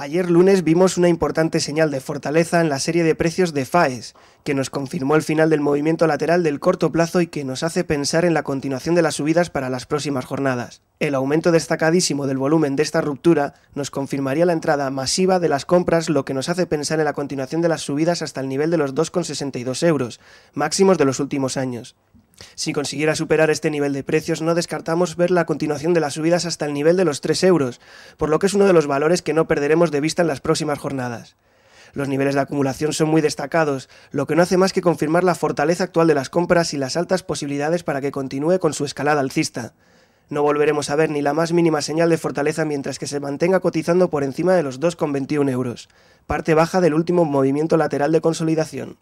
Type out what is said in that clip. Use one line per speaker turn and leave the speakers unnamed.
Ayer lunes vimos una importante señal de fortaleza en la serie de precios de FAES, que nos confirmó el final del movimiento lateral del corto plazo y que nos hace pensar en la continuación de las subidas para las próximas jornadas. El aumento destacadísimo del volumen de esta ruptura nos confirmaría la entrada masiva de las compras, lo que nos hace pensar en la continuación de las subidas hasta el nivel de los 2,62 euros, máximos de los últimos años. Si consiguiera superar este nivel de precios, no descartamos ver la continuación de las subidas hasta el nivel de los 3 euros, por lo que es uno de los valores que no perderemos de vista en las próximas jornadas. Los niveles de acumulación son muy destacados, lo que no hace más que confirmar la fortaleza actual de las compras y las altas posibilidades para que continúe con su escalada alcista. No volveremos a ver ni la más mínima señal de fortaleza mientras que se mantenga cotizando por encima de los 2,21 euros, parte baja del último movimiento lateral de consolidación.